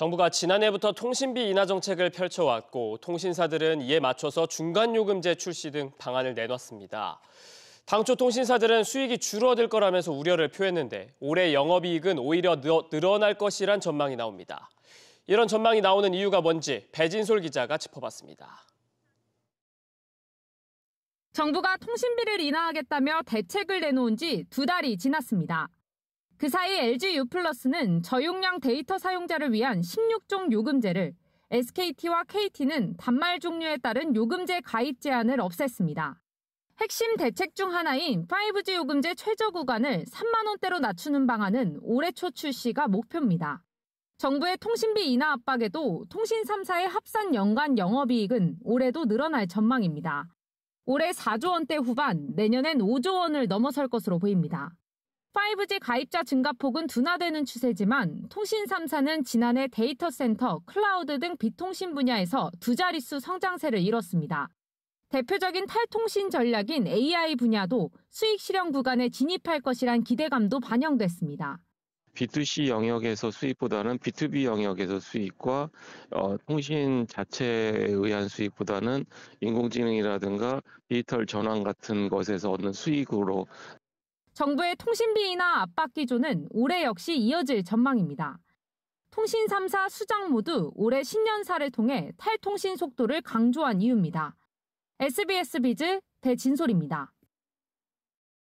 정부가 지난해부터 통신비 인하 정책을 펼쳐왔고 통신사들은 이에 맞춰서 중간요금제 출시 등 방안을 내놨습니다. 당초 통신사들은 수익이 줄어들 거라면서 우려를 표했는데 올해 영업이익은 오히려 늘어날 것이란 전망이 나옵니다. 이런 전망이 나오는 이유가 뭔지 배진솔 기자가 짚어봤습니다. 정부가 통신비를 인하하겠다며 대책을 내놓은 지 두 달이 지났습니다. 그 사이 LG U+는 플러스 저용량 데이터 사용자를 위한 16종 요금제를 SKT와 KT는 단말 종류에 따른 요금제 가입 제한을 없앴습니다. 핵심 대책 중 하나인 5G 요금제 최저 구간을 3만 원대로 낮추는 방안은 올해 초 출시가 목표입니다. 정부의 통신비 인하 압박에도 통신 3사의 합산 연간 영업이익은 올해도 늘어날 전망입니다. 올해 4조 원대 후반, 내년엔 5조 원을 넘어설 것으로 보입니다. 5G 가입자 증가폭은 둔화되는 추세지만 통신 3사는 지난해 데이터 센터, 클라우드 등 비통신 분야에서 두 자릿수 성장세를 이뤘습니다. 대표적인 탈통신 전략인 AI 분야도 수익 실현 구간에 진입할 것이란 기대감도 반영됐습니다. B2C 영역에서 수익보다는 B2B 영역에서 수익과 어, 통신 자체에 의한 수익보다는 인공지능이라든가 디지털 전환 같은 것에서 얻는 수익으로 정부의 통신비나 압박 기조는 올해 역시 이어질 전망입니다. 통신 3사 수장 모두 올해 신년사를 통해 탈통신 속도를 강조한 이유입니다. SBS 비즈 대진솔입니다